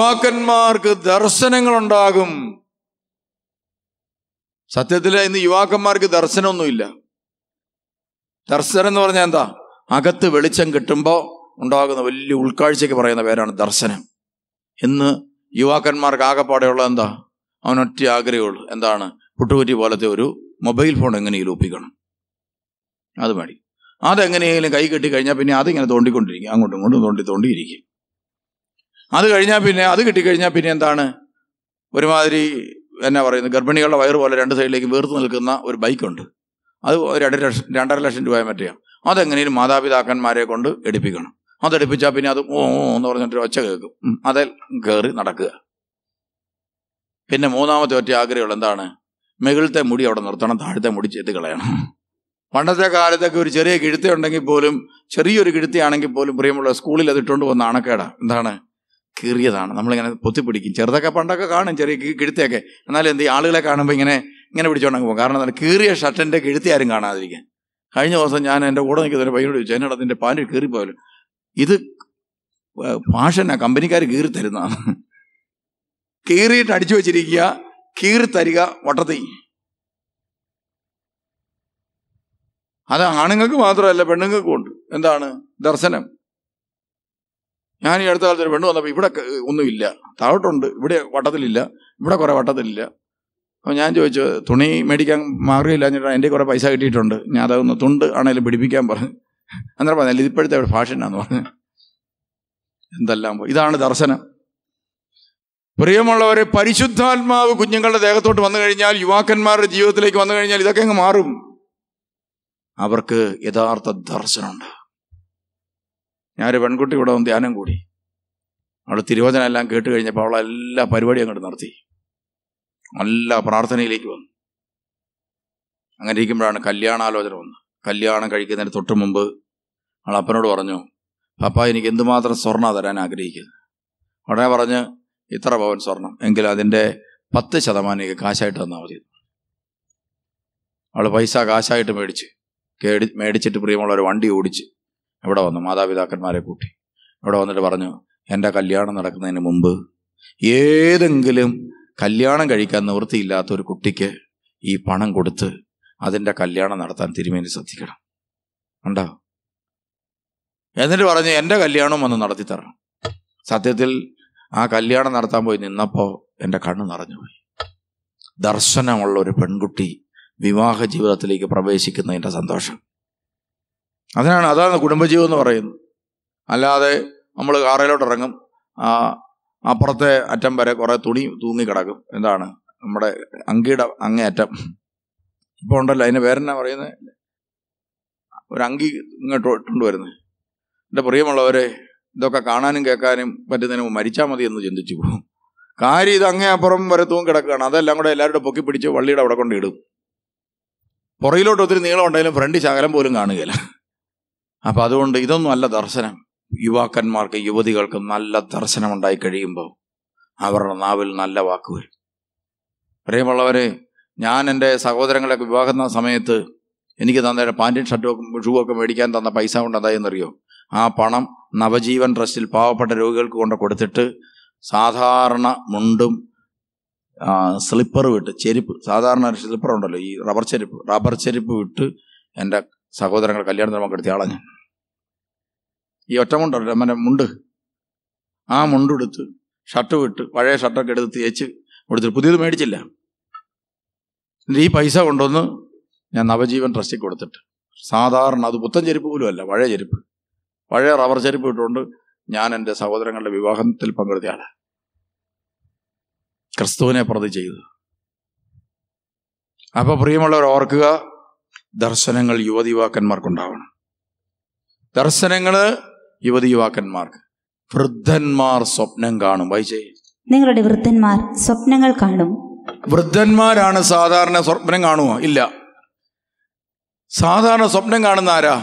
യുവാക്കന്മാർക്ക് ദർശനങ്ങളുണ്ടാകും സത്യത്തിൽ ഇന്ന് യുവാക്കന്മാർക്ക് ദർശനമൊന്നുമില്ല ദർശനം എന്ന് പറഞ്ഞാൽ എന്താ അകത്ത് വെളിച്ചം കിട്ടുമ്പോൾ ഉണ്ടാകുന്ന വലിയ ഉൾക്കാഴ്ചയ്ക്ക് പറയുന്ന പേരാണ് ദർശനം ഇന്ന് യുവാക്കന്മാർക്ക് ആകെപ്പാടെയുള്ള എന്താ അവനൊറ്റ ആഗ്രഹമുള്ളൂ എന്താണ് പുട്ടുകുറ്റി പോലത്തെ ഒരു മൊബൈൽ ഫോൺ എങ്ങനെയെങ്കിലും ഒപ്പിക്കണം അത് മതി അതെങ്ങനെയെങ്കിലും കൈ കെട്ടി കഴിഞ്ഞാൽ പിന്നെ അതിങ്ങനെ തോണ്ടിക്കൊണ്ടിരിക്കും അങ്ങോട്ടും ഇങ്ങോട്ടും തോണ്ടി തോണ്ടിയിരിക്കും അത് കഴിഞ്ഞാൽ പിന്നെ അത് കിട്ടിക്കഴിഞ്ഞാൽ പിന്നെ എന്താണ് ഒരുമാതിരി എന്നാ പറയുന്നത് ഗർഭിണികളുടെ വയറ് പോലെ രണ്ട് സൈഡിലേക്ക് വീർത്ത് നിൽക്കുന്ന ഒരു ബൈക്കുണ്ട് അത് രണ്ടര ലക്ഷം രണ്ടര ലക്ഷം രൂപ മറ്റെയാണ് അതെങ്ങനെയും മാതാപിതാക്കന്മാരെ കൊണ്ട് എടുപ്പിക്കണം അതെടുപ്പിച്ചാൽ പിന്നെ അത് ഓ എന്ന് പറഞ്ഞിട്ട് ഒച്ച കേൾക്കും അതിൽ കയറി നടക്കുക പിന്നെ മൂന്നാമത്തെ ഒറ്റ ആഗ്രഹമുള്ള എന്താണ് മുകളിലത്തെ മുടി അവിടെ നിർത്തണം താഴത്തെ മുടി ചെത്തി കളയണം പണ്ടത്തെ കാലത്തൊക്കെ ഒരു ചെറിയ കിഴുത്തുണ്ടെങ്കിൽ പോലും ചെറിയൊരു കിഴുത്തിയാണെങ്കിൽ പോലും പ്രിയമുള്ള സ്കൂളിൽ അത് ഇട്ടുകൊണ്ട് വന്ന അണക്കേടാ എന്താണ് കീറിയതാണ് നമ്മളിങ്ങനെ പൊത്തിപ്പിടിക്കും ചെറുതൊക്കെ പണ്ടൊക്കെ കാണും ചെറിയ കിഴുത്തൊക്കെ എന്നാലും എന്ത് ആളുകളെ കാണുമ്പോൾ ഇങ്ങനെ ഇങ്ങനെ പിടിച്ചോണ്ടങ്ങ് പോകും കാരണം എന്താണ് കീറിയ ഷർട്ടിൻ്റെ കിഴുത്തി ആരും കാണാതിരിക്കാൻ കഴിഞ്ഞ ദിവസം ഞാൻ എൻ്റെ കൂടെ നിൽക്കുന്ന ഒരു പയ്യോട് ചോദിച്ചു എന്നോട് അതിൻ്റെ പാൻറ്റ് കീറിപ്പോയാലും ഇത് ഫാഷനാ കമ്പനിക്കാർ കീറി തരുന്നതാണ് കീറിയിട്ട് അടിച്ചു വെച്ചിരിക്കുക കീറി തരിക വട്ടത്തി അത് ആണുങ്ങൾക്ക് മാത്രമല്ല പെണ്ണുങ്ങൾക്കും ഉണ്ട് എന്താണ് ദർശനം ഞാൻ ഈ അടുത്ത കാലത്ത് ഒരു പെണ്ണ് വന്നപ്പോൾ ഇവിടെ ഒന്നുമില്ല താഴോട്ടുണ്ട് ഇവിടെ വട്ടത്തിലില്ല ഇവിടെ കുറേ വട്ടത്തിലില്ല അപ്പോൾ ഞാൻ ചോദിച്ചു തുണി മേടിക്കാൻ മാറിയില്ല എന്നിട്ട് എൻ്റെ കുറേ പൈസ കിട്ടിയിട്ടുണ്ട് ഞാൻ അതൊന്ന് തുണ്ട് ആണെങ്കിലും പിടിപ്പിക്കാൻ പറഞ്ഞു അന്നേരം പറഞ്ഞില്ല ഇതിപ്പോഴത്തെ ഒരു ഫാഷനാന്ന് പറഞ്ഞു എന്തെല്ലാം പോയി ഇതാണ് ദർശനം പ്രിയമുള്ളവരെ പരിശുദ്ധാത്മാവ് കുഞ്ഞുങ്ങളുടെ ദേഹത്തോട്ട് വന്നു കഴിഞ്ഞാൽ യുവാക്കന്മാരുടെ ജീവിതത്തിലേക്ക് വന്നു കഴിഞ്ഞാൽ ഇതൊക്കെ അങ്ങ് മാറും അവർക്ക് യഥാർത്ഥ ദർശനമുണ്ട് ഞാനൊരു ഇവിടെ വന്ന് ധ്യാനം കൂടി അവൾ തിരുവചന എല്ലാം കേട്ട് കഴിഞ്ഞപ്പോൾ അവൾ എല്ലാ പരിപാടിയും അങ്ങോട്ട് നടത്തി നല്ല പ്രാർത്ഥനയിലേക്ക് വന്നു അങ്ങനെ ഇരിക്കുമ്പോഴാണ് കല്യാണാലോചന വന്നത് കല്യാണം കഴിക്കുന്നതിന് തൊട്ട് മുമ്പ് അവൾ അപ്പനോട് പറഞ്ഞു പപ്പ എനിക്ക് എന്തുമാത്രം സ്വർണ്ണ തരാൻ ആഗ്രഹിക്കുന്നു ഉടനെ പറഞ്ഞ് ഇത്ര പവൻ സ്വർണം എങ്കിൽ അതിൻ്റെ പത്ത് ശതമാനം എനിക്ക് കാശായിട്ട് തന്നാൽ മതി അവൾ പൈസ കാശായിട്ട് മേടിച്ച് മേടിച്ചിട്ട് പ്രിയമുള്ള ഒരു വണ്ടി ഓടിച്ച് ഇവിടെ വന്നു മാതാപിതാക്കന്മാരെ കൂട്ടി ഇവിടെ വന്നിട്ട് പറഞ്ഞു എൻ്റെ കല്യാണം നടക്കുന്നതിന് മുമ്പ് ഏതെങ്കിലും കല്യാണം കഴിക്കാൻ നിവൃത്തിയില്ലാത്ത ഒരു കുട്ടിക്ക് ഈ പണം കൊടുത്ത് അതിൻ്റെ കല്യാണം നടത്താൻ തിരുമേനി ശ്രദ്ധിക്കണം ഉണ്ടോ എന്നിട്ട് പറഞ്ഞു എൻ്റെ കല്യാണം ഒന്ന് തരണം സത്യത്തിൽ ആ കല്യാണം നടത്താൻ പോയി നിന്നപ്പോൾ എൻ്റെ കണ്ണ് നിറഞ്ഞുപോയി ദർശനമുള്ള ഒരു പെൺകുട്ടി വിവാഹ ജീവിതത്തിലേക്ക് പ്രവേശിക്കുന്നതിൻ്റെ സന്തോഷം അതിനാണ് അതാണ് കുടുംബജീവിതം എന്ന് പറയുന്നത് അല്ലാതെ നമ്മൾ കാറയിലോട്ട് ഇറങ്ങും അപ്പുറത്തെ അറ്റം വരെ കുറേ തുണി തൂങ്ങിക്കിടക്കും എന്താണ് നമ്മുടെ അങ്കിയുടെ അങ്ങേയറ്റം ഇപ്പോൾ ഉണ്ടല്ലോ അതിന് പേരെന്നാ പറയുന്നത് ഒരു അങ്കി ഇങ്ങോട്ട് വരുന്നത് എൻ്റെ പ്രിയമുള്ളവരെ ഇതൊക്കെ കാണാനും കേൾക്കാനും പറ്റുന്നതിന് മരിച്ചാൽ മതി എന്ന് ചിന്തിച്ചു പോകും കാര്യം ഇത് അങ്ങേ അപ്പുറം വരെ തൂങ്ങി കിടക്കുകയാണ് അതെല്ലാം കൂടെ എല്ലാവരുടെ പൊക്കി പിടിച്ച് വള്ളിയുടെ അവിടെ കൊണ്ട് ഇടും പുറയിലോട്ട് ഒത്തിരി നീളം ഉണ്ടെങ്കിലും ഫ്രണ്ട് ശകലം പോലും കാണുകയില്ല അപ്പം അതുകൊണ്ട് ഇതൊന്നും അല്ല ദർശനം യുവാക്കന്മാർക്ക് യുവതികൾക്ക് നല്ല ദർശനം ഉണ്ടായി കഴിയുമ്പോൾ അവരുടെ നാവിൽ നല്ല വാക്ക് വരും പ്രിയമുള്ളവരെ ഞാൻ എൻ്റെ സഹോദരങ്ങളെ വിവാഹം തന്ന സമയത്ത് എനിക്ക് തന്ന പാൻറ്റും ഷർട്ടും ഷൂവൊക്കെ മേടിക്കാൻ തന്ന പൈസ കൊണ്ട് എന്തായെന്നറിയോ ആ പണം നവജീവൻ ട്രസ്റ്റിൽ പാവപ്പെട്ട രോഗികൾക്ക് കൊണ്ട് കൊടുത്തിട്ട് സാധാരണ മുണ്ടും സ്ലിപ്പർ വിട്ട് ചെരുപ്പ് സാധാരണ സ്ലിപ്പർ ഉണ്ടല്ലോ ഈ റബ്ബർ ചെരുപ്പ് റബ്ബർ ചെരുപ്പ് വിട്ട് എൻ്റെ സഹോദരങ്ങൾ കല്യാണത്തിന് പങ്കെടുത്തിയ കെടുത്തി ഞാൻ ഈ ഒറ്റമുണ്ടല്ലോ മറ്റേ മുണ്ട് ആ മുണ്ടെടുത്ത് ഷർട്ട് വിട്ട് പഴയ ഷർട്ടൊക്കെ എടുത്ത് തേച്ച് കൊടുത്തിട്ട് പുതിയത് മേടിച്ചില്ല എന്നിട്ട് ഈ പൈസ കൊണ്ടുവന്ന് ഞാൻ നവജീവൻ ട്രസ്റ്റിൽ കൊടുത്തിട്ട് സാധാരണ അത് പുത്തൻ ചെരുപ്പ് അല്ല പഴയ ചെരുപ്പ് പഴയ റബ്ബർ ചെരുപ്പ് ഇട്ടുകൊണ്ട് ഞാൻ എൻ്റെ സഹോദരങ്ങളുടെ വിവാഹത്തിൽ പങ്കെടുത്തയാണ് ക്രിസ്തുവിനെ പ്രതി ചെയ്തു അപ്പോൾ പ്രിയമുള്ളവർ ഓർക്കുക ദർശനങ്ങൾ യുവതി യുവാക്കന്മാർക്കുണ്ടാവണം ദർശനങ്ങൾ യുവതി യുവാക്കന്മാർക്ക് വൃദ്ധന്മാർ സ്വപ്നം കാണും വൈജയ് നിങ്ങളുടെ വൃദ്ധന്മാർ സ്വപ്നങ്ങൾ കാണും വൃദ്ധന്മാരാണ് സാധാരണ സ്വപ്നം കാണുമോ ഇല്ല സാധാരണ സ്വപ്നം കാണുന്ന ആരാ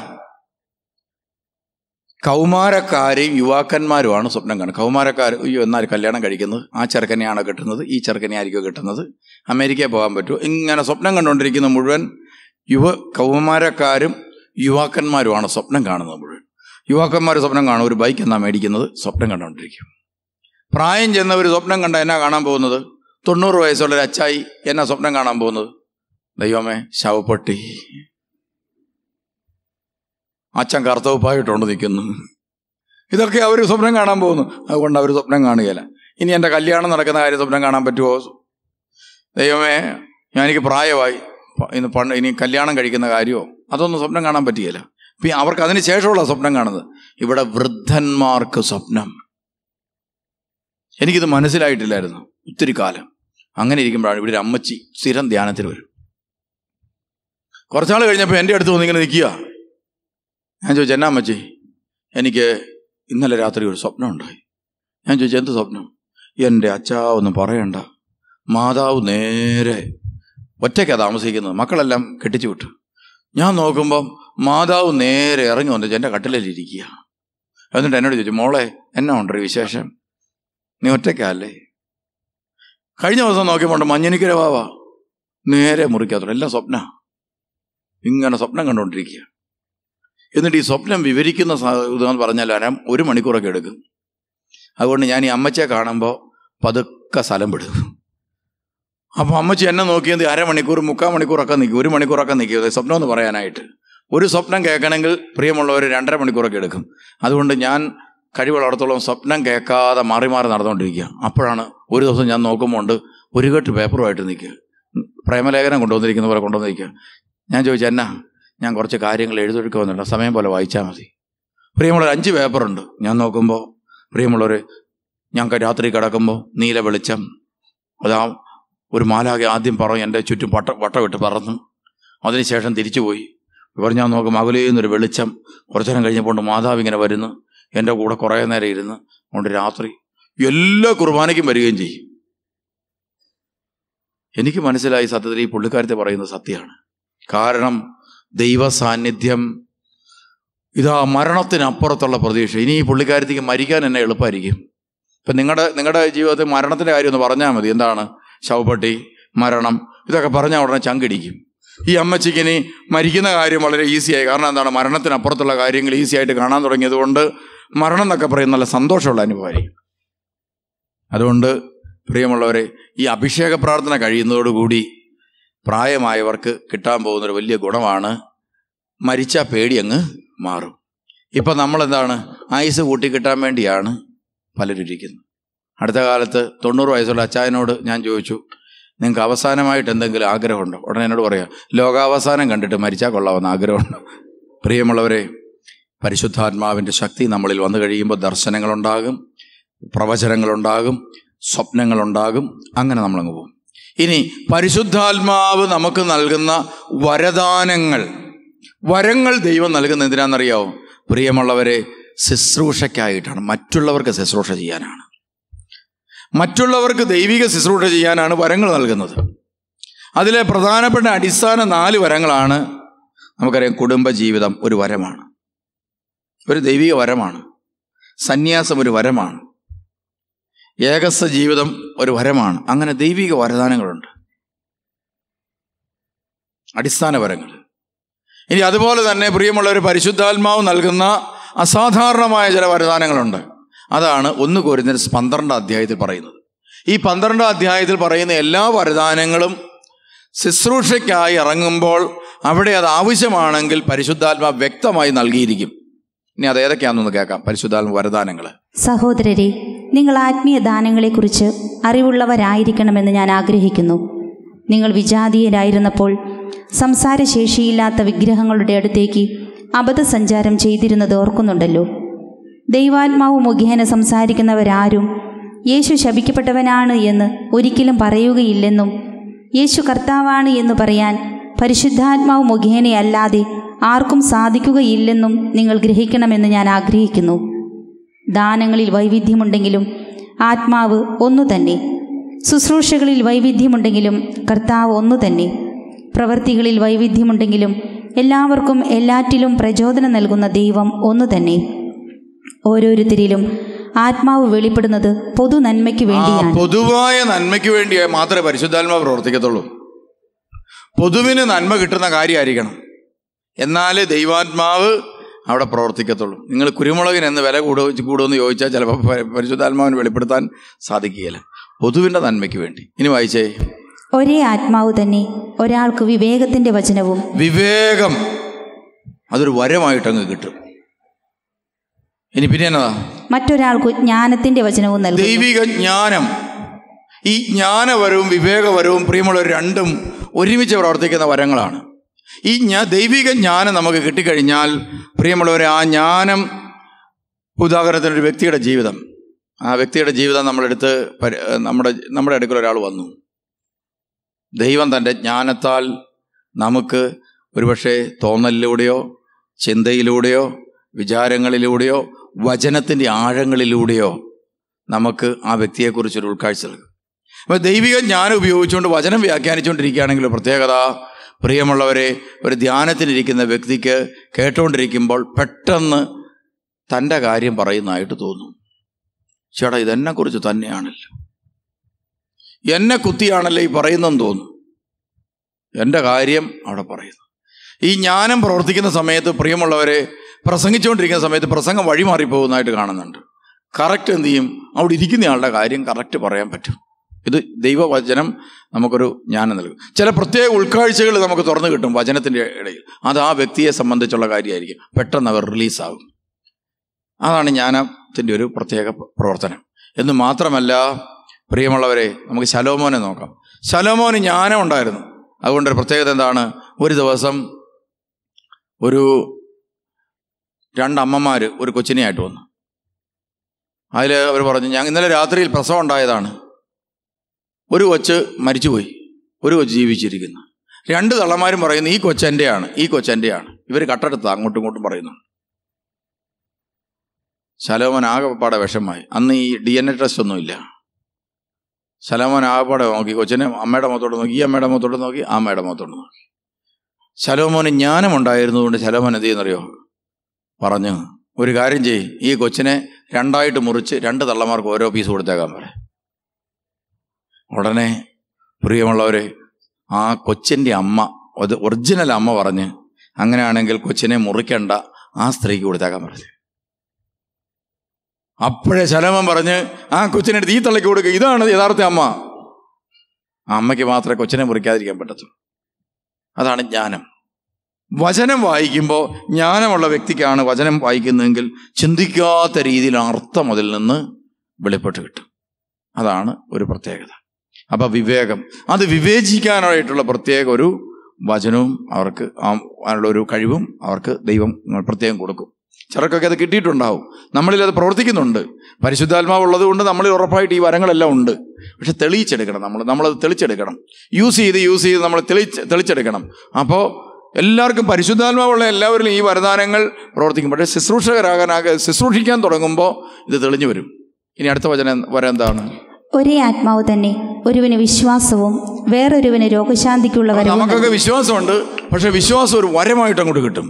കൗമാരക്കാരെയും യുവാക്കന്മാരുമാണ് സ്വപ്നം കാണുന്നത് കൗമാരക്കാർ അയ്യോ എന്നാൽ കല്യാണം കഴിക്കുന്നത് ആ ചെറുക്കനെയാണോ കിട്ടുന്നത് ഈ ചെറുക്കനെയായിരിക്കും കിട്ടുന്നത് അമേരിക്കയിൽ പോകാൻ പറ്റുമോ ഇങ്ങനെ സ്വപ്നം കണ്ടുകൊണ്ടിരിക്കുന്ന മുഴുവൻ യുവ കൗമാരക്കാരും യുവാക്കന്മാരുമാണ് സ്വപ്നം കാണുന്നത് മുഴുവൻ യുവാക്കന്മാർ സ്വപ്നം കാണും ഒരു ബൈക്ക് എന്നാ മേടിക്കുന്നത് സ്വപ്നം കണ്ടുകൊണ്ടിരിക്കും പ്രായം ചെന്നവർ സ്വപ്നം കണ്ട എന്നാ കാണാൻ പോകുന്നത് തൊണ്ണൂറ് വയസ്സുള്ള ഒരു അച്ചായി എന്നാ സ്വപ്നം കാണാൻ പോകുന്നത് ദൈവമേ ശവപ്പെട്ടി അച്ഛൻ കറുത്തവപ്പായിട്ടുണ്ട് നിൽക്കുന്നു ഇതൊക്കെ അവർ സ്വപ്നം കാണാൻ പോകുന്നു അതുകൊണ്ട് അവർ സ്വപ്നം കാണുകയില്ല ഇനി എൻ്റെ കല്യാണം നടക്കുന്ന കാര്യം സ്വപ്നം കാണാൻ പറ്റുമോ ദൈവമേ ഞാനെനിക്ക് പ്രായമായി ഇന്ന് പണ്ട് ഇനി കല്യാണം കഴിക്കുന്ന കാര്യമോ അതൊന്നും സ്വപ്നം കാണാൻ പറ്റിയല്ല ഇപ്പം അവർക്ക് അതിന് ശേഷമുള്ള സ്വപ്നം കാണുന്നത് ഇവിടെ വൃദ്ധന്മാർക്ക് സ്വപ്നം എനിക്കിത് മനസ്സിലായിട്ടില്ലായിരുന്നു ഒത്തിരി കാലം അങ്ങനെ ഇരിക്കുമ്പോഴാണ് ഇവിടെ ഒരു അമ്മച്ചി സ്ഥിരം ധ്യാനത്തിൽ വരും കുറച്ചാൾ കഴിഞ്ഞപ്പോൾ എൻ്റെ അടുത്ത് വന്നിങ്ങനെ നിൽക്കുക ഞാൻ ചോദിച്ചു എന്നാ അമ്മച്ചി എനിക്ക് ഇന്നലെ രാത്രി ഒരു സ്വപ്നം ഉണ്ടായി ഞാൻ ചോദിച്ചു എന്ത് സ്വപ്നം എൻ്റെ ഒന്നും പറയണ്ട മാതാവ് നേരെ ഒറ്റയ്ക്കാണ് താമസിക്കുന്നത് മക്കളെല്ലാം കെട്ടിച്ചു വിട്ടു ഞാൻ നോക്കുമ്പം മാതാവ് നേരെ ഇറങ്ങി വന്നു എൻ്റെ കട്ടിലിരിക്കുക എന്നിട്ട് എന്നോട് ചോദിച്ചു മോളെ എന്നാ ഉണ്ട് വിശേഷം നീ ഒറ്റയ്ക്കല്ലേ കഴിഞ്ഞ ദിവസം നോക്കിയപ്പോണ്ട് മഞ്ഞനിക്കര വാവ നേരെ മുറിക്കാത്ത എല്ലാം സ്വപ്ന ഇങ്ങനെ സ്വപ്നം കണ്ടുകൊണ്ടിരിക്കുക എന്നിട്ട് ഈ സ്വപ്നം വിവരിക്കുന്ന ഇതെന്ന് പറഞ്ഞാൽ അരം ഒരു മണിക്കൂറൊക്കെ എടുക്കും അതുകൊണ്ട് ഞാൻ ഈ അമ്മച്ചെ കാണുമ്പോൾ പതുക്കെ സ്ഥലം വിടും അപ്പോൾ അമ്മച്ചി എന്നെ നോക്കിയത് അരമണിക്കൂർ മുക്കാൽ മണിക്കൂറൊക്കെ നിൽക്കും ഒരു മണിക്കൂറൊക്കെ നിൽക്കും സ്വപ്നം എന്ന് പറയാനായിട്ട് ഒരു സ്വപ്നം കേൾക്കണമെങ്കിൽ പ്രിയമുള്ളവർ രണ്ടര മണിക്കൂറൊക്കെ എടുക്കും അതുകൊണ്ട് ഞാൻ കഴിവുള്ളടത്തോളം സ്വപ്നം കേൾക്കാതെ മാറി മാറി നടന്നുകൊണ്ടിരിക്കുക അപ്പോഴാണ് ഒരു ദിവസം ഞാൻ നോക്കുമ്പോൾ ഉണ്ട് ഒരു കെട്ട് പേപ്പറുമായിട്ട് നിൽക്കുക പ്രേമലേഖനം കൊണ്ടുവന്നിരിക്കുന്ന പോലെ കൊണ്ടുവന്നിരിക്കുക ഞാൻ ചോദിച്ചു എന്നാ ഞാൻ കുറച്ച് കാര്യങ്ങൾ എഴുതിയെടുക്കുക വന്നിട്ടുണ്ട് സമയം പോലെ വായിച്ചാൽ മതി പ്രിയമുള്ളവർ അഞ്ച് പേപ്പറുണ്ട് ഞാൻ നോക്കുമ്പോൾ പ്രിയമുള്ളവർ ഞങ്ങൾക്ക് രാത്രി കിടക്കുമ്പോൾ നീല വെളിച്ചം അതാ ഒരു മാലാകെ ആദ്യം പറഞ്ഞു എൻ്റെ ചുറ്റും വട്ട വട്ടമിട്ട് പറന്നു അതിനുശേഷം തിരിച്ചുപോയി ഇവർ ഞാൻ നോക്കും അകലേന്നൊരു വെളിച്ചം കുറച്ചു നേരം കഴിഞ്ഞപ്പോൾ മാതാവ് ഇങ്ങനെ വരുന്നു എൻ്റെ കൂടെ കുറേ നേരം ഇരുന്ന് അതുകൊണ്ട് രാത്രി എല്ലാ കുർബാനയ്ക്കും വരികയും ചെയ്യും എനിക്ക് മനസ്സിലായി സത്യത്തിൽ ഈ പുള്ളിക്കാരത്തെ പറയുന്നത് സത്യമാണ് കാരണം ദൈവ സാന്നിധ്യം ഇതാ മരണത്തിനപ്പുറത്തുള്ള പ്രതീക്ഷ ഇനി ഈ പുള്ളിക്കാരത്തേക്ക് മരിക്കാൻ എന്നെ എളുപ്പമായിരിക്കും ഇപ്പം നിങ്ങളുടെ നിങ്ങളുടെ ജീവിതത്തിൽ മരണത്തിൻ്റെ കാര്യം ഒന്ന് പറഞ്ഞാൽ മതി എന്താണ് ശവപ്പെട്ടി മരണം ഇതൊക്കെ പറഞ്ഞാൽ ഉടനെ ചങ്കിടിക്കും ഈ അമ്മച്ചിക്കിനി മരിക്കുന്ന കാര്യം വളരെ ഈസിയായി കാരണം എന്താണ് മരണത്തിനപ്പുറത്തുള്ള കാര്യങ്ങൾ ഈസി ആയിട്ട് കാണാൻ കൊണ്ട് മരണം എന്നൊക്കെ പറയും നല്ല സന്തോഷമുള്ള അനുഭവമായിരിക്കും അതുകൊണ്ട് പ്രിയമുള്ളവരെ ഈ അഭിഷേക പ്രാർത്ഥന കഴിയുന്നതോടുകൂടി പ്രായമായവർക്ക് കിട്ടാൻ പോകുന്നൊരു വലിയ ഗുണമാണ് മരിച്ച പേടി അങ്ങ് മാറും ഇപ്പം നമ്മളെന്താണ് ആയുസ് കൂട്ടിക്കിട്ടാൻ കിട്ടാൻ വേണ്ടിയാണ് പലരിരിക്കുന്നത് അടുത്ത കാലത്ത് തൊണ്ണൂറ് വയസ്സുള്ള അച്ചായനോട് ഞാൻ ചോദിച്ചു നിങ്ങൾക്ക് അവസാനമായിട്ട് എന്തെങ്കിലും ആഗ്രഹമുണ്ടോ ഉടനെ എന്നോട് പറയാം ലോകാവസാനം കണ്ടിട്ട് മരിച്ചാൽ കൊള്ളാവുന്ന ആഗ്രഹമുണ്ടോ പ്രിയമുള്ളവരെ പരിശുദ്ധാത്മാവിൻ്റെ ശക്തി നമ്മളിൽ വന്നു കഴിയുമ്പോൾ ദർശനങ്ങളുണ്ടാകും പ്രവചനങ്ങളുണ്ടാകും സ്വപ്നങ്ങളുണ്ടാകും അങ്ങനെ നമ്മളങ്ങ് പോകും ഇനി പരിശുദ്ധാത്മാവ് നമുക്ക് നൽകുന്ന വരദാനങ്ങൾ വരങ്ങൾ ദൈവം നൽകുന്ന എന്തിനാണെന്നറിയാവോ പ്രിയമുള്ളവരെ ശുശ്രൂഷയ്ക്കായിട്ടാണ് മറ്റുള്ളവർക്ക് ശുശ്രൂഷ ചെയ്യാനാണ് മറ്റുള്ളവർക്ക് ദൈവിക ശുശ്രൂഷ ചെയ്യാനാണ് വരങ്ങൾ നൽകുന്നത് അതിലെ പ്രധാനപ്പെട്ട അടിസ്ഥാന നാല് വരങ്ങളാണ് നമുക്കറിയാം കുടുംബജീവിതം ഒരു വരമാണ് ഒരു ദൈവിക വരമാണ് സന്യാസം ഒരു വരമാണ് ഏകസ്ഥ ജീവിതം ഒരു വരമാണ് അങ്ങനെ ദൈവിക വരദാനങ്ങളുണ്ട് അടിസ്ഥാന വരങ്ങൾ ഇനി അതുപോലെ തന്നെ പ്രിയമുള്ള ഒരു പരിശുദ്ധാത്മാവ് നൽകുന്ന അസാധാരണമായ ചില വരദാനങ്ങളുണ്ട് അതാണ് ഒന്ന് കോരുന്നതിന് പന്ത്രണ്ടാം അധ്യായത്തിൽ പറയുന്നത് ഈ പന്ത്രണ്ടാം അധ്യായത്തിൽ പറയുന്ന എല്ലാ വരദാനങ്ങളും ശുശ്രൂഷയ്ക്കായി ഇറങ്ങുമ്പോൾ അവിടെ അത് ആവശ്യമാണെങ്കിൽ പരിശുദ്ധാത്മ വ്യക്തമായി നൽകിയിരിക്കും ഇനി അത് ഏതൊക്കെയാണെന്നൊന്ന് കേൾക്കാം പരിശുദ്ധാത്മ വരദാനങ്ങൾ സഹോദരരെ നിങ്ങൾ ആത്മീയ ദാനങ്ങളെക്കുറിച്ച് അറിവുള്ളവരായിരിക്കണമെന്ന് ഞാൻ ആഗ്രഹിക്കുന്നു നിങ്ങൾ വിജാതീയരായിരുന്നപ്പോൾ സംസാരശേഷിയില്ലാത്ത വിഗ്രഹങ്ങളുടെ അടുത്തേക്ക് അബദ്ധസഞ്ചാരം ചെയ്തിരുന്നത് ഓർക്കുന്നുണ്ടല്ലോ ദൈവാത്മാവ് മുഖേന സംസാരിക്കുന്നവരാരും യേശു ശപിക്കപ്പെട്ടവനാണ് എന്ന് ഒരിക്കലും പറയുകയില്ലെന്നും യേശു കർത്താവാണ് എന്ന് പറയാൻ പരിശുദ്ധാത്മാവ് മുഖേനയല്ലാതെ ആർക്കും സാധിക്കുകയില്ലെന്നും നിങ്ങൾ ഗ്രഹിക്കണമെന്ന് ഞാൻ ആഗ്രഹിക്കുന്നു ദാനങ്ങളിൽ വൈവിധ്യമുണ്ടെങ്കിലും ആത്മാവ് ഒന്നു തന്നെ ശുശ്രൂഷകളിൽ വൈവിധ്യമുണ്ടെങ്കിലും കർത്താവ് ഒന്നു തന്നെ പ്രവൃത്തികളിൽ വൈവിധ്യമുണ്ടെങ്കിലും എല്ലാവർക്കും എല്ലാറ്റിലും പ്രചോദനം നൽകുന്ന ദൈവം ഒന്നു തന്നെ ഓരോരുത്തരിലും ആത്മാവ് വെളിപ്പെടുന്നത് പൊതു നന്മയ്ക്ക് വേണ്ടിയാണ് പൊതുവായ നന്മയ്ക്ക് വേണ്ടി മാത്രമേ പരിശുദ്ധാത്മാവ് പ്രവർത്തിക്കത്തുള്ളൂ പൊതുവിന് നന്മ കിട്ടുന്ന കാര്യമായിരിക്കണം എന്നാലേ ദൈവാത്മാവ് അവിടെ പ്രവർത്തിക്കത്തുള്ളൂ നിങ്ങൾ കുരുമുളകിന് എന്ന് വില കൂടു കൂടുമെന്ന് ചോദിച്ചാൽ ചിലപ്പോൾ പരിശുദ്ധാത്മാവിന് വെളിപ്പെടുത്താൻ സാധിക്കുകയില്ല പൊതുവിൻ്റെ നന്മയ്ക്ക് വേണ്ടി ഇനി വായിച്ചേ ഒരേ ആത്മാവ് തന്നെ ഒരാൾക്ക് വിവേകത്തിന്റെ വചനവും വിവേകം അതൊരു വരമായിട്ട് അങ്ങ് കിട്ടും ഇനി പിന്നെ എന്നതാ മറ്റൊരാൾക്ക് ജ്ഞാനത്തിന്റെ വചനവും നൽകും ദൈവിക ജ്ഞാനം ഈ ജ്ഞാനവരവും വിവേകവരവും പ്രിയമുള്ള രണ്ടും ഒരുമിച്ച് പ്രവർത്തിക്കുന്ന വരങ്ങളാണ് ഈ ഞാ ദൈവിക ജ്ഞാനം നമുക്ക് കിട്ടിക്കഴിഞ്ഞാൽ പ്രിയമുള്ളവരെ ആ ജ്ഞാനം ഉദാഹരണത്തിന് ഒരു വ്യക്തിയുടെ ജീവിതം ആ വ്യക്തിയുടെ ജീവിതം നമ്മളെടുത്ത് നമ്മുടെ നമ്മുടെ അടുക്കൽ ഒരാൾ വന്നു ദൈവം തൻ്റെ ജ്ഞാനത്താൽ നമുക്ക് ഒരുപക്ഷെ തോന്നലിലൂടെയോ ചിന്തയിലൂടെയോ വിചാരങ്ങളിലൂടെയോ വചനത്തിൻ്റെ ആഴങ്ങളിലൂടെയോ നമുക്ക് ആ വ്യക്തിയെക്കുറിച്ചൊരു ഉൾക്കാഴ്ച നൽകും അപ്പോൾ ദൈവിക ജ്ഞാനം ഉപയോഗിച്ചുകൊണ്ട് വചനം വ്യാഖ്യാനിച്ചുകൊണ്ടിരിക്കുകയാണെങ്കിൽ പ്രത്യേകത പ്രിയമുള്ളവരെ ഒരു ധ്യാനത്തിനിരിക്കുന്ന വ്യക്തിക്ക് കേട്ടുകൊണ്ടിരിക്കുമ്പോൾ പെട്ടെന്ന് തൻ്റെ കാര്യം പറയുന്നതായിട്ട് തോന്നും ചേട്ടാ ഇതെന്നെക്കുറിച്ച് തന്നെയാണല്ലോ എന്നെ കുത്തിയാണല്ലോ ഈ പറയുന്നെന്ന് തോന്നും എൻ്റെ കാര്യം അവിടെ പറയുന്നു ഈ ജ്ഞാനം പ്രവർത്തിക്കുന്ന സമയത്ത് പ്രിയമുള്ളവരെ പ്രസംഗിച്ചുകൊണ്ടിരിക്കുന്ന സമയത്ത് പ്രസംഗം വഴിമാറിപ്പോകുന്നതായിട്ട് കാണുന്നുണ്ട് കറക്റ്റ് എന്ത് ചെയ്യും അവിടെ ആളുടെ കാര്യം കറക്റ്റ് പറയാൻ പറ്റും ഇത് ദൈവവചനം നമുക്കൊരു ജ്ഞാനം നൽകും ചില പ്രത്യേക ഉൾക്കാഴ്ചകൾ നമുക്ക് തുറന്നു കിട്ടും വചനത്തിൻ്റെ ഇടയിൽ അത് ആ വ്യക്തിയെ സംബന്ധിച്ചുള്ള കാര്യമായിരിക്കും പെട്ടെന്ന് അവർ റിലീസാകും അതാണ് ജ്ഞാനത്തിൻ്റെ ഒരു പ്രത്യേക പ്രവർത്തനം എന്ന് മാത്രമല്ല പ്രിയമുള്ളവരെ നമുക്ക് ശലോമോനെ നോക്കാം ശലോമോന് ജ്ഞാനം ഉണ്ടായിരുന്നു അതുകൊണ്ട് പ്രത്യേകത എന്താണ് ഒരു ദിവസം ഒരു രണ്ടമ്മമാർ ഒരു കൊച്ചിനെയായിട്ട് വന്നു അതിൽ അവർ പറഞ്ഞു ഞാൻ ഇന്നലെ രാത്രിയിൽ പ്രസവം ഉണ്ടായതാണ് ഒരു കൊച്ച് മരിച്ചുപോയി ഒരു കൊച്ച് ജീവിച്ചിരിക്കുന്നു രണ്ട് തള്ളമാരും പറയുന്നു ഈ കൊച്ചെൻ്റെയാണ് ഈ കൊച്ചെൻ്റെയാണ് ഇവർ കട്ടെടുത്ത അങ്ങോട്ടും ഇങ്ങോട്ടും പറയുന്നു ശലോമൻ ആകപ്പാടെ വിഷമായി അന്ന് ഈ ഡി എൻ എ ടെസ്റ്റ് ഒന്നുമില്ല സലോമോൻ ആകപ്പാടെ നോക്കി കൊച്ചിനെ അമ്മയുടെ മുഖത്തോട്ട് നോക്കി ഈ അമ്മയുടെ മുഖത്തോട്ട് നോക്കി ആ അമ്മയുടെ മുഖത്തോട്ട് നോക്കി ശലോമോന് ഉണ്ടായിരുന്നതുകൊണ്ട് സലോമോൻ എന്ത് ചെയ്യുന്നറിയോ പറഞ്ഞു ഒരു കാര്യം ചെയ്യ് ഈ കൊച്ചിനെ രണ്ടായിട്ട് മുറിച്ച് രണ്ട് തള്ളമാർക്ക് ഓരോ പീസ് കൊടുത്തേക്കാൻ പറ ഉടനെ പ്രിയമുള്ളവരെ ആ കൊച്ചിൻ്റെ അമ്മ അത് ഒറിജിനൽ അമ്മ പറഞ്ഞ് അങ്ങനെയാണെങ്കിൽ കൊച്ചിനെ മുറിക്കണ്ട ആ സ്ത്രീക്ക് കൊടുത്തേക്കാൻ പറഞ്ഞു അപ്പോഴേ ശലമം പറഞ്ഞ് ആ കൊച്ചിനെ തീ തള്ളിക്ക് കൊടുക്കുക ഇതാണ് യഥാർത്ഥ അമ്മ ആ അമ്മയ്ക്ക് മാത്രമേ കൊച്ചിനെ മുറിക്കാതിരിക്കാൻ പറ്റത്തുള്ളൂ അതാണ് ജ്ഞാനം വചനം വായിക്കുമ്പോൾ ജ്ഞാനമുള്ള വ്യക്തിക്കാണ് വചനം വായിക്കുന്നതെങ്കിൽ ചിന്തിക്കാത്ത രീതിയിൽ അർത്ഥം അതിൽ നിന്ന് വെളിപ്പെട്ട് കിട്ടും അതാണ് ഒരു പ്രത്യേകത അപ്പോൾ വിവേകം അത് വിവേചിക്കാനായിട്ടുള്ള പ്രത്യേക ഒരു വചനവും അവർക്ക് അതിനുള്ള ഒരു കഴിവും അവർക്ക് ദൈവം പ്രത്യേകം കൊടുക്കും ചിലർക്കൊക്കെ അത് കിട്ടിയിട്ടുണ്ടാവും നമ്മളിൽ അത് പ്രവർത്തിക്കുന്നുണ്ട് പരിശുദ്ധാത്മാവ് ഉള്ളത് കൊണ്ട് നമ്മളിൽ ഉറപ്പായിട്ട് ഈ വരങ്ങളെല്ലാം ഉണ്ട് പക്ഷെ തെളിയിച്ചെടുക്കണം നമ്മൾ നമ്മളത് തെളിച്ചെടുക്കണം യൂസ് ചെയ്ത് യൂസ് ചെയ്ത് നമ്മൾ തെളിച്ച് തെളിച്ചെടുക്കണം അപ്പോൾ എല്ലാവർക്കും പരിശുദ്ധാത്മാവുള്ള എല്ലാവരിലും ഈ വരദാനങ്ങൾ പ്രവർത്തിക്കും പക്ഷേ ശുശ്രൂഷകരാകാനാകെ ശുശ്രൂഷിക്കാൻ തുടങ്ങുമ്പോൾ ഇത് തെളിഞ്ഞു വരും ഇനി അടുത്ത വചനം വരെ എന്താണ് ഒരേ ആത്മാവ് തന്നെ ഒരുവിന് വിശ്വാസവും വേറൊരുവിന് രോഗശാന്തിക്കുള്ള നമുക്കൊക്കെ വിശ്വാസമുണ്ട് പക്ഷേ വിശ്വാസം ഒരു വരമായിട്ട് അങ്ങോട്ട് കിട്ടും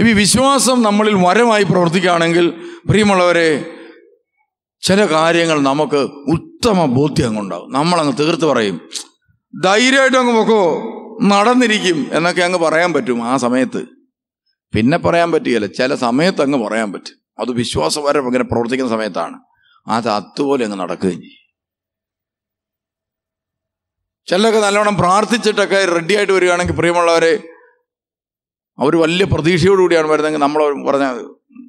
ഈ വിശ്വാസം നമ്മളിൽ വരമായി പ്രവർത്തിക്കുകയാണെങ്കിൽ പ്രിയമുള്ളവരെ ചില കാര്യങ്ങൾ നമുക്ക് ഉത്തമ ബോധ്യം അങ്ങുണ്ടാവും നമ്മളങ്ങ് തീർത്ത് പറയും ധൈര്യമായിട്ട് അങ്ങ് പൊക്കോ നടന്നിരിക്കും എന്നൊക്കെ അങ്ങ് പറയാൻ പറ്റും ആ സമയത്ത് പിന്നെ പറയാൻ പറ്റുകയില്ല ചില സമയത്ത് അങ്ങ് പറയാൻ പറ്റും അത് വിശ്വാസപരം ഇങ്ങനെ പ്രവർത്തിക്കുന്ന സമയത്താണ് അത് അതുപോലെ അങ്ങ് നടക്കുകയും ചെയ്യും ചിലരൊക്കെ നല്ലവണ്ണം പ്രാർത്ഥിച്ചിട്ടൊക്കെ റെഡിയായിട്ട് വരികയാണെങ്കിൽ പ്രിയമുള്ളവരെ അവർ വലിയ പ്രതീക്ഷയോടുകൂടിയാണ് വരുന്നതെങ്കിൽ നമ്മൾ പറഞ്ഞ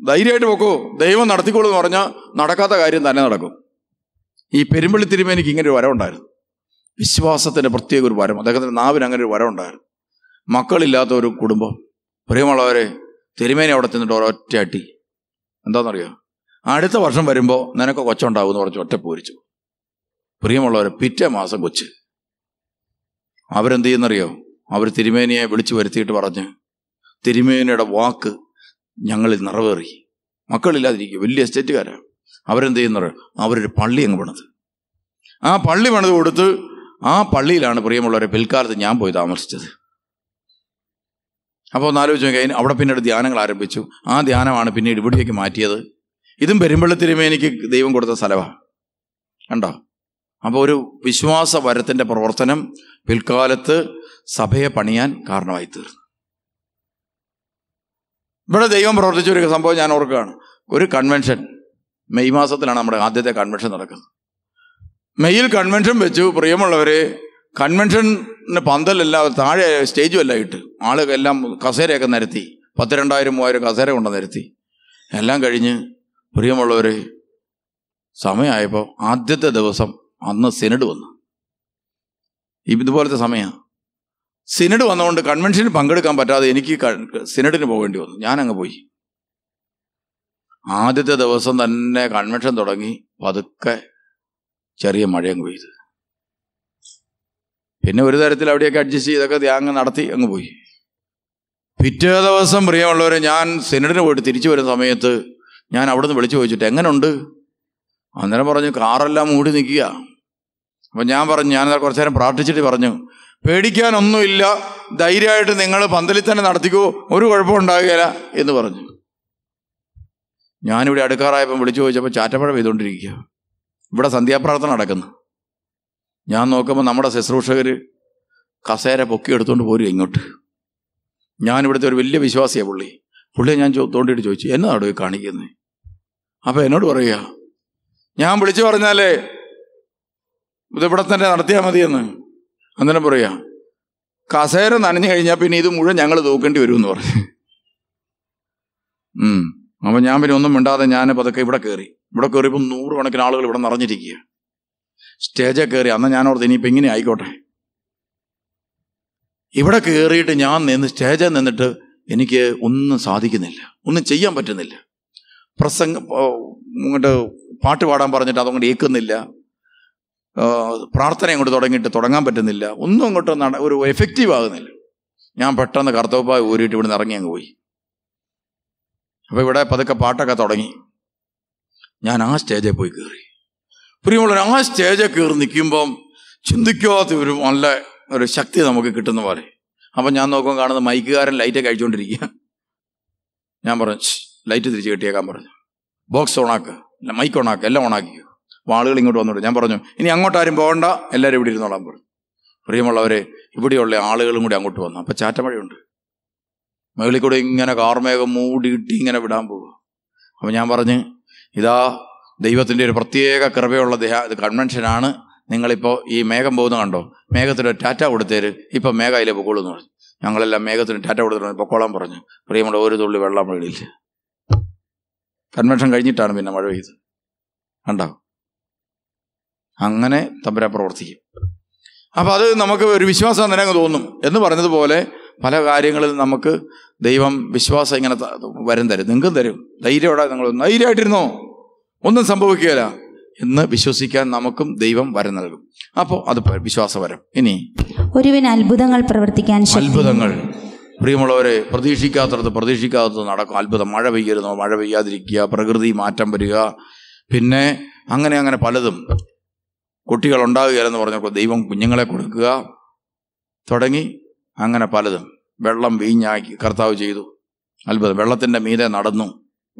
ധൈര്യമായിട്ട് പോക്കോ ദൈവം നടത്തിക്കോളൂ എന്ന് പറഞ്ഞാൽ നടക്കാത്ത കാര്യം തന്നെ നടക്കും ഈ പെരുമ്പള്ളി തിരുമേനിക്ക് ഇങ്ങനെ ഒരു വരവുണ്ടായിരുന്നു വിശ്വാസത്തിൻ്റെ പ്രത്യേക ഒരു വരം അദ്ദേഹത്തിൻ്റെ നാവിന് അങ്ങനെ ഒരു വരം ഉണ്ടായിരുന്നു മക്കളില്ലാത്ത ഒരു കുടുംബം പ്രിയമുള്ളവരെ തിരുമേനി അവിടെ ചെന്നിട്ട് ഒറ്റ അട്ടി എന്താണെന്നറിയോ അടുത്ത വർഷം വരുമ്പോൾ നിനക്ക് കൊച്ചുണ്ടാവും എന്ന് പറഞ്ഞ് ഒറ്റ പൂരിച്ചു പ്രിയമുള്ളവരെ പിറ്റേ മാസം കൊച്ച് അവരെന്ത് ചെയ്യുന്നറിയോ അവർ തിരുമേനിയെ വിളിച്ചു വരുത്തിയിട്ട് പറഞ്ഞ് തിരുമേനിയുടെ വാക്ക് ഞങ്ങളിൽ നിറവേറി മക്കളില്ലാതിരിക്കും വലിയ എസ്റ്റേറ്റുകാരാണ് അവരെന്ത് ചെയ്യുന്നറിയോ അവരൊരു പള്ളി അങ്ങ് പണിത് ആ പള്ളി പണിത് കൊടുത്ത് ആ പള്ളിയിലാണ് പ്രിയമുള്ളവരെ പിൽക്കാലത്ത് ഞാൻ പോയി താമസിച്ചത് അപ്പോൾ ഒന്ന് ആലോചിച്ച് നോക്കി അവിടെ പിന്നീട് ധ്യാനങ്ങൾ ആരംഭിച്ചു ആ ധ്യാനമാണ് പിന്നീട് ഇവിടേക്ക് മാറ്റിയത് ഇതും എനിക്ക് ദൈവം കൊടുത്ത സ്ഥലമാണ് കണ്ടോ അപ്പോൾ ഒരു വിശ്വാസ വരത്തിൻ്റെ പ്രവർത്തനം പിൽക്കാലത്ത് സഭയെ പണിയാൻ കാരണമായി തീർന്നു ഇവിടെ ദൈവം പ്രവർത്തിച്ച ഒരു സംഭവം ഞാൻ ഓർക്കുകയാണ് ഒരു കൺവെൻഷൻ മെയ് മാസത്തിലാണ് നമ്മുടെ ആദ്യത്തെ കൺവെൻഷൻ നടക്കുന്നത് മെയിൽ കൺവെൻഷൻ വെച്ചു പ്രിയമുള്ളവരെ കൺവെൻഷന് പന്തലല്ല താഴെ സ്റ്റേജും അല്ല ഇട്ട് ആളുകൾ എല്ലാം കസേരയൊക്കെ നിരത്തി പത്ത് രണ്ടായിരം മൂവായിരം കസേര കൊണ്ട് നിരത്തി എല്ലാം കഴിഞ്ഞ് പ്രിയമുള്ളവർ സമയമായപ്പോൾ ആദ്യത്തെ ദിവസം അന്ന് സിനഡ് വന്നു ഇതുപോലത്തെ സമയമാണ് സിനഡ് വന്നുകൊണ്ട് കൺവെൻഷനിൽ പങ്കെടുക്കാൻ പറ്റാതെ എനിക്ക് സിനഡിന് പോകേണ്ടി വന്നു ഞാനങ്ങ് പോയി ആദ്യത്തെ ദിവസം തന്നെ കൺവെൻഷൻ തുടങ്ങി പതുക്കെ ചെറിയ മഴയങ്ങ് പെയ്ത് പിന്നെ ഒരു തരത്തിൽ അവിടെയൊക്കെ അഡ്ജസ്റ്റ് ചെയ്തൊക്കെ ത്യാഗം നടത്തി അങ്ങ് പോയി പിറ്റേ ദിവസം പ്രിയമുള്ളവരെ ഞാൻ സെനറ്റിന് പോയിട്ട് തിരിച്ചു വരുന്ന സമയത്ത് ഞാൻ അവിടുന്ന് വിളിച്ചു ചോദിച്ചിട്ട് എങ്ങനെയുണ്ട് അന്നേരം പറഞ്ഞു കാറെല്ലാം മൂടി നിൽക്കുക അപ്പം ഞാൻ പറഞ്ഞു ഞാൻ കുറച്ചു നേരം പ്രാർത്ഥിച്ചിട്ട് പറഞ്ഞു പേടിക്കാനൊന്നുമില്ല ധൈര്യമായിട്ട് നിങ്ങൾ പന്തലിൽ തന്നെ നടത്തിക്കോ ഒരു കുഴപ്പം ഉണ്ടാകുകയില്ല എന്ന് പറഞ്ഞു ഞാനിവിടെ അടുക്കാറായപ്പം വിളിച്ചു ചോദിച്ചപ്പോൾ ചാറ്റപ്പഴം ചെയ്തുകൊണ്ടിരിക്കുക ഇവിടെ സന്ധ്യാപ്രാർത്ഥന നടക്കുന്നു ഞാൻ നോക്കുമ്പോൾ നമ്മുടെ ശുശ്രൂഷകർ കസേര പൊക്കി എടുത്തുകൊണ്ട് പോരും ഇങ്ങോട്ട് ഞാൻ ഒരു വലിയ വിശ്വാസിയാണ് പുള്ളി പുള്ളിയെ ഞാൻ തോണ്ടിയിട്ട് ചോദിച്ചു എന്നതാണ് കാണിക്കുന്നത് അപ്പം എന്നോട് പറയുക ഞാൻ വിളിച്ചു പറഞ്ഞാലേ ഇത് ഇവിടെ തന്നെ നടത്തിയാൽ മതിയെന്ന് അന്നേരം പറയുക കസേര നനഞ്ഞു കഴിഞ്ഞാൽ പിന്നെ ഇത് മുഴുവൻ ഞങ്ങൾ തൂക്കേണ്ടി വരുമെന്ന് എന്ന് പറഞ്ഞു അപ്പോൾ ഞാൻ പിന്നെ ഒന്നും മിണ്ടാതെ ഞാൻ പതുക്കെ ഇവിടെ കയറി ഇവിടെ കയറിയപ്പോൾ നൂറുകണക്കിന് ആളുകൾ ഇവിടെ നിറഞ്ഞിരിക്കുക സ്റ്റേജിൽ കയറി അന്ന് ഞാനോർത്ത് ഇനിയിപ്പോൾ ഇങ്ങനെ ആയിക്കോട്ടെ ഇവിടെ കയറിയിട്ട് ഞാൻ നിന്ന് സ്റ്റേജിൽ നിന്നിട്ട് എനിക്ക് ഒന്നും സാധിക്കുന്നില്ല ഒന്നും ചെയ്യാൻ പറ്റുന്നില്ല പ്രസംഗം ഇങ്ങോട്ട് പാട്ട് പാടാൻ പറഞ്ഞിട്ട് അതങ്ങോട്ട് ഏക്കുന്നില്ല പ്രാർത്ഥന അങ്ങോട്ട് തുടങ്ങിയിട്ട് തുടങ്ങാൻ പറ്റുന്നില്ല ഒന്നും അങ്ങോട്ട് ഒരു എഫക്റ്റീവ് ആകുന്നില്ല ഞാൻ പെട്ടെന്ന് കർത്തവപ്പായി ഊരിയിട്ട് ഇവിടുന്ന് ഇറങ്ങി അങ്ങ് പോയി അപ്പോൾ ഇവിടെ പതുക്കെ പാട്ടൊക്കെ തുടങ്ങി ഞാൻ ആ സ്റ്റേജിൽ പോയി കയറി പ്രിയമുള്ള ആ സ്റ്റേജിൽ കയറി നിൽക്കുമ്പം ചിന്തിക്കാത്ത ഒരു നല്ല ഒരു ശക്തി നമുക്ക് കിട്ടുന്ന പോലെ അപ്പം ഞാൻ നോക്കുമ്പോൾ കാണുന്നത് മൈക്കുകാരൻ ലൈറ്റ് കഴിച്ചുകൊണ്ടിരിക്കുക ഞാൻ പറഞ്ഞു ലൈറ്റ് തിരിച്ച് കെട്ടിയേക്കാൻ പറഞ്ഞു ബോക്സ് ഓണാക്ക് മൈക്ക് ഓണാക്ക് എല്ലാം ഓണാക്കിയു അപ്പോൾ ആളുകൾ ഇങ്ങോട്ട് വന്നിട്ട് ഞാൻ പറഞ്ഞു ഇനി അങ്ങോട്ട് ആരും പോകണ്ട എല്ലാവരും ഇവിടെ ഇരുന്നോളാൻ പറഞ്ഞു പ്രിയമുള്ളവരെ ഇവിടെയുള്ള ആളുകളും കൂടി അങ്ങോട്ട് വന്നു അപ്പോൾ ചാറ്റമഴയുണ്ട് മുകളിൽ കൂടെ ഇങ്ങനെ കാർമേഘം മൂടിയിട്ട് ഇങ്ങനെ വിടാൻ പോകുക അപ്പം ഞാൻ പറഞ്ഞ് ഇതാ ദൈവത്തിൻ്റെ ഒരു പ്രത്യേക കൃപയുള്ള ദേഹ ഇത് കൺവെൻഷനാണ് നിങ്ങളിപ്പോൾ ഈ മേഘം പോകുന്ന കണ്ടോ മേഘത്തിന് ടാറ്റ കൊടുത്തേര് ഇപ്പം മേഘ അതിലെ പൊക്കോളൂ പറഞ്ഞു ഞങ്ങളെല്ലാം മേഘത്തിന് ടാറ്റ കൊടുത്തിട്ട് പൊക്കോളാൻ പറഞ്ഞു പ്രിയമുള്ള ഒരു തുള്ളി വെള്ളം വീടില്ല കൺവെൻഷൻ കഴിഞ്ഞിട്ടാണ് പിന്നെ മഴ പെയ്ത് കണ്ടോ അങ്ങനെ തമ്പര പ്രവർത്തിക്കും അപ്പോൾ അത് നമുക്ക് ഒരു വിശ്വാസം തന്നെ അങ്ങ് തോന്നും എന്ന് പറഞ്ഞതുപോലെ പല കാര്യങ്ങളിൽ നമുക്ക് ദൈവം വിശ്വാസം ഇങ്ങനെ വരം തരും നിങ്ങൾക്കും തരും ധൈര്യമാടാ നിങ്ങൾ ധൈര്യമായിട്ടിരുന്നോ ഒന്നും സംഭവിക്കുകയില്ല എന്ന് വിശ്വസിക്കാൻ നമുക്കും ദൈവം വരം നൽകും അപ്പോൾ അത് വിശ്വാസപരം ഇനി ഒരുവൻ അത്ഭുതങ്ങൾ പ്രവർത്തിക്കാൻ അത്ഭുതങ്ങൾ പ്രിയമുള്ളവരെ പ്രതീക്ഷിക്കാത്തടത്ത് പ്രതീക്ഷിക്കാത്തത് നടക്കും അത്ഭുതം മഴ പെയ്യരുന്നോ മഴ പെയ്യാതിരിക്കുക പ്രകൃതി മാറ്റം വരിക പിന്നെ അങ്ങനെ അങ്ങനെ പലതും കുട്ടികൾ ഉണ്ടാകുകയില്ലെന്ന് പറഞ്ഞപ്പോൾ ദൈവം കുഞ്ഞുങ്ങളെ കൊടുക്കുക തുടങ്ങി അങ്ങനെ പലതും വെള്ളം വീഞ്ഞാക്കി കർത്താവ് ചെയ്തു അത്ഭുതം വെള്ളത്തിന്റെ മീതെ നടന്നു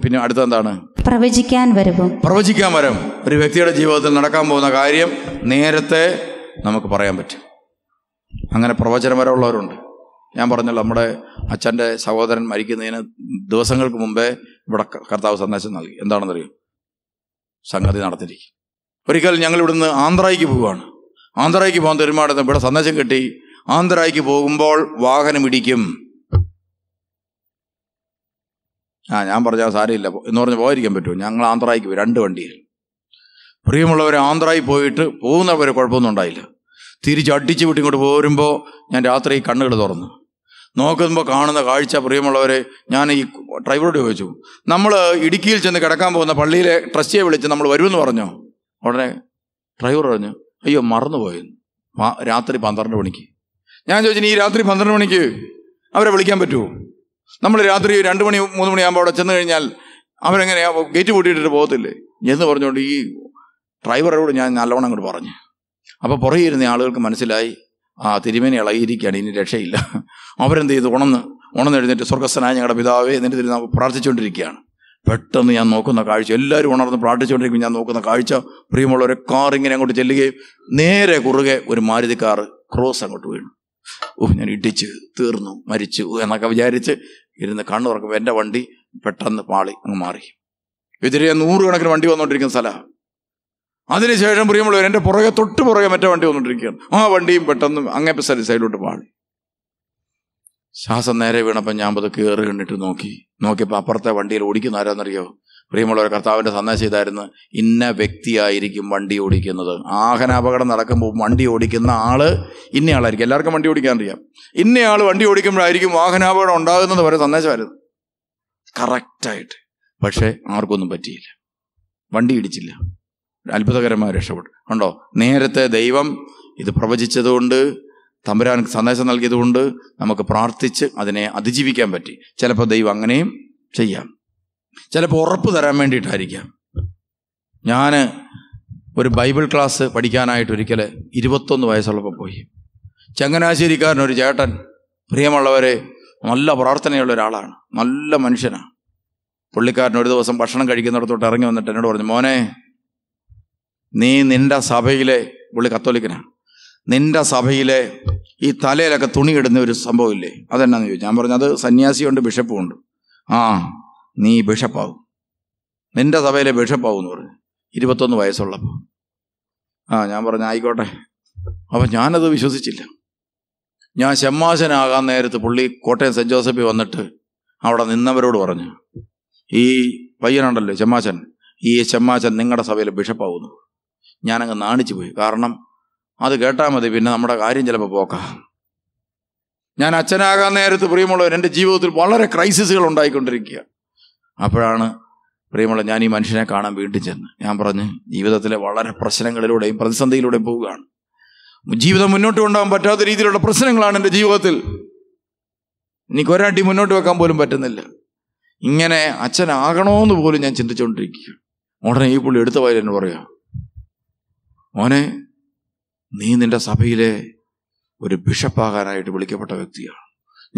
പിന്നെ അടുത്ത എന്താണ് പ്രവചിക്കാൻ വരവും പ്രവചിക്കാൻ വരും ഒരു വ്യക്തിയുടെ ജീവിതത്തിൽ നടക്കാൻ പോകുന്ന കാര്യം നേരത്തെ നമുക്ക് പറയാൻ പറ്റും അങ്ങനെ പ്രവചനം വരവുള്ളവരുണ്ട് ഞാൻ പറഞ്ഞല്ലോ നമ്മുടെ അച്ഛൻ്റെ സഹോദരൻ മരിക്കുന്നതിന് ദിവസങ്ങൾക്ക് മുമ്പേ ഇവിടെ കർത്താവ് സന്ദേശം നൽകി എന്താണെന്നറിയും സംഗതി നടത്തിരിക്കും ഒരിക്കൽ ഞങ്ങൾ ആന്ധ്രയ്ക്ക് പോവുകയാണ് ആന്ധ്രയ്ക്ക് പോകാൻ തീരുമാനം ഇവിടെ സന്ദേശം കിട്ടി ആന്ധ്രയ്ക്ക് പോകുമ്പോൾ ഇടിക്കും ആ ഞാൻ പറഞ്ഞാൽ സാരമില്ല എന്ന് പറഞ്ഞ് പോയിരിക്കാൻ പറ്റുമോ ഞങ്ങൾ ആന്ധ്രയ്ക്ക് പോയി രണ്ട് വണ്ടിയിൽ പ്രിയമുള്ളവർ ആന്ധ്രായി പോയിട്ട് പോകുന്നവരെ കുഴപ്പമൊന്നും ഉണ്ടായില്ല തിരിച്ച് അടിച്ചു ഇങ്ങോട്ട് പോരുമ്പോൾ ഞാൻ രാത്രി കണ്ണുകൾ തുറന്നു നോക്കുമ്പോൾ കാണുന്ന കാഴ്ച പ്രിയമുള്ളവരെ ഞാൻ ഈ ഡ്രൈവറോട് ചോദിച്ചു നമ്മൾ ഇടുക്കിയിൽ ചെന്ന് കിടക്കാൻ പോകുന്ന പള്ളിയിലെ ട്രസ്റ്റിയെ വിളിച്ച് നമ്മൾ വരുമെന്ന് പറഞ്ഞോ ഉടനെ ഡ്രൈവർ പറഞ്ഞു അയ്യോ പോയെന്ന് രാത്രി പന്ത്രണ്ട് മണിക്ക് ഞാൻ ചോദിച്ചു ഈ രാത്രി പന്ത്രണ്ട് മണിക്ക് അവരെ വിളിക്കാൻ പറ്റുമോ നമ്മൾ രാത്രി രണ്ട് മണി മൂന്ന് മണിയാകുമ്പോൾ അവിടെ ചെന്ന് കഴിഞ്ഞാൽ അവരെങ്ങനെ ഗേറ്റ് പൂട്ടിയിട്ടിട്ട് പോകത്തില്ലേ എന്ന് പറഞ്ഞുകൊണ്ട് ഈ ഡ്രൈവറോട് ഞാൻ നല്ലവണ്ണം അങ്ങോട്ട് പറഞ്ഞു അപ്പോൾ പുറകെ ഇരുന്ന ആളുകൾക്ക് മനസ്സിലായി ആ തിരുമേനി ഇളകിയിരിക്കുകയാണ് ഇനി രക്ഷയില്ല അവരെന്ത് ചെയ്തു ഉണന്ന് ഉണന്ന് എഴുന്നേറ്റ് സ്വർഗസ്ഥനായ ഞങ്ങളുടെ പിതാവേ എന്നിട്ട് തിരി പ്രാർത്ഥിച്ചുകൊണ്ടിരിക്കുകയാണ് പെട്ടെന്ന് ഞാൻ നോക്കുന്ന കാഴ്ച എല്ലാവരും ഉണർന്ന് പ്രാർത്ഥിച്ചുകൊണ്ടിരിക്കും ഞാൻ നോക്കുന്ന കാഴ്ച പ്രിയമുള്ളവരെ കാർ ഇങ്ങനെ അങ്ങോട്ട് ചെല്ലുകയും നേരെ കുറുകെ ഒരു മാരുതി കാർ ക്രോസ് അങ്ങോട്ട് വീണു ഓ ഞാൻ ഇടിച്ച് തീർന്നു മരിച്ചു എന്നൊക്കെ വിചാരിച്ച് ഇരുന്ന് കണ്ണുറക്കുമ്പോൾ എൻ്റെ വണ്ടി പെട്ടെന്ന് പാളി അങ്ങ് മാറി എതിരെ നൂറുകണക്കിന് വണ്ടി വന്നുകൊണ്ടിരിക്കുന്ന സ്ഥലമാണ് അതിനുശേഷം പ്രിയമുള്ളവർ എൻ്റെ പുറകെ തൊട്ട് പുറകെ മറ്റേ വണ്ടി വന്നുകൊണ്ടിരിക്കുകയാണ് ആ വണ്ടിയും പെട്ടെന്ന് അങ്ങേ സ്ഥലം സൈഡിലോട്ട് പാളി ശ്വാസം നേരെ വീണപ്പോൾ ഞാൻ അത് കയറി കണ്ടിട്ട് നോക്കി നോക്കിയപ്പോൾ അപ്പുറത്തെ വണ്ടിയിൽ ഓടിക്കുന്ന ആരാന്നറിയോ പ്രിയമുള്ളവർ കർത്താവിൻ്റെ സന്ദേശം ഇതായിരുന്നു ഇന്ന വ്യക്തിയായിരിക്കും വണ്ടി ഓടിക്കുന്നത് ആഹനാപകടം നടക്കുമ്പോൾ വണ്ടി ഓടിക്കുന്ന ആൾ ഇന്നയാളായിരിക്കും എല്ലാവർക്കും വണ്ടി ഓടിക്കാൻ അറിയാം ഇന്നയാൾ വണ്ടി ഓടിക്കുമ്പോഴായിരിക്കും വാഹനാപകടം ഉണ്ടാകുന്നത് വരെ സന്ദേശമായിരുന്നു കറക്റ്റായിട്ട് പക്ഷേ ആർക്കൊന്നും പറ്റിയില്ല വണ്ടി ഇടിച്ചില്ല അത്ഭുതകരമായ രക്ഷപ്പെട്ടു ഉണ്ടോ നേരത്തെ ദൈവം ഇത് പ്രവചിച്ചതുകൊണ്ട് തമ്പുരാൻ സന്ദേശം നൽകിയതുകൊണ്ട് നമുക്ക് പ്രാർത്ഥിച്ച് അതിനെ അതിജീവിക്കാൻ പറ്റി ചിലപ്പോൾ ദൈവം അങ്ങനെയും ചെയ്യാം ചിലപ്പോൾ ഉറപ്പ് തരാൻ വേണ്ടിയിട്ടായിരിക്കാം ഞാൻ ഒരു ബൈബിൾ ക്ലാസ് പഠിക്കാനായിട്ട് ഒരിക്കൽ ഇരുപത്തൊന്ന് വയസ്സുള്ളപ്പോൾ പോയി ചങ്ങനാശ്ശേരിക്കാരനൊരു ഒരു ചേട്ടൻ പ്രിയമുള്ളവരെ നല്ല പ്രാർത്ഥനയുള്ള ഒരാളാണ് നല്ല മനുഷ്യനാണ് പുള്ളിക്കാരൻ ഒരു ദിവസം ഭക്ഷണം കഴിക്കുന്നിടത്തോട്ട് ഇറങ്ങി വന്നിട്ട് എന്നോട് പറഞ്ഞു മോനെ നീ നിൻ്റെ സഭയിലെ പുള്ളി കത്തോലിക്കനാണ് നിൻ്റെ സഭയിലെ ഈ തലയിലൊക്കെ തുണിയിടുന്ന ഒരു സംഭവമില്ലേ അതെന്നാന്ന് ചോദിച്ചു ഞാൻ പറഞ്ഞു അത് സന്യാസിയുണ്ട് ബിഷപ്പും ഉണ്ട് ആ നീ ബിഷപ്പാവും നിന്റെ സഭയിലെ ബിഷപ്പാവും എന്ന് പറഞ്ഞു ഇരുപത്തൊന്ന് വയസ്സുള്ളപ്പോൾ ആ ഞാൻ പറഞ്ഞു ആയിക്കോട്ടെ അപ്പം ഞാനത് വിശ്വസിച്ചില്ല ഞാൻ ഷമ്മാശനാകാൻ നേരത്ത് പുള്ളി കോട്ടയം സെൻറ്റ് ജോസഫിൽ വന്നിട്ട് അവിടെ നിന്നവരോട് പറഞ്ഞു ഈ പയ്യനുണ്ടല്ലോ ചെമ്മാശൻ ഈ ചെമ്മാശൻ നിങ്ങളുടെ സഭയിൽ ബിഷപ്പാവുന്നു ഞാനങ്ങ് നാണിച്ചു പോയി കാരണം അത് കേട്ടാൽ മതി പിന്നെ നമ്മുടെ കാര്യം ചിലപ്പോൾ പോക്കാം ഞാൻ അച്ഛനാകാൻ നേരത്ത് പ്രിയമുള്ളവർ എൻ്റെ ജീവിതത്തിൽ വളരെ ക്രൈസിസുകൾ ഉണ്ടായിക്കൊണ്ടിരിക്കുകയാണ് അപ്പോഴാണ് പ്രിയമുള്ള ഞാൻ ഈ മനുഷ്യനെ കാണാൻ വീണ്ടും ചെന്ന് ഞാൻ പറഞ്ഞ് ജീവിതത്തിലെ വളരെ പ്രശ്നങ്ങളിലൂടെയും പ്രതിസന്ധിയിലൂടെയും പോവുകയാണ് ജീവിതം മുന്നോട്ട് കൊണ്ടുപോകാൻ പറ്റാത്ത രീതിയിലുള്ള പ്രശ്നങ്ങളാണ് എൻ്റെ ജീവിതത്തിൽ എനിക്ക് ഒരാട്ടി മുന്നോട്ട് വെക്കാൻ പോലും പറ്റുന്നില്ല ഇങ്ങനെ അച്ഛനാകണമെന്ന് പോലും ഞാൻ ചിന്തിച്ചുകൊണ്ടിരിക്കുക ഉടനെ ഈ പുള്ളി എടുത്ത വായിൽ എന്നെ പറയാം മോനെ നീ നിന്റെ സഭയിലെ ഒരു ബിഷപ്പാകാനായിട്ട് വിളിക്കപ്പെട്ട വ്യക്തിയാണ്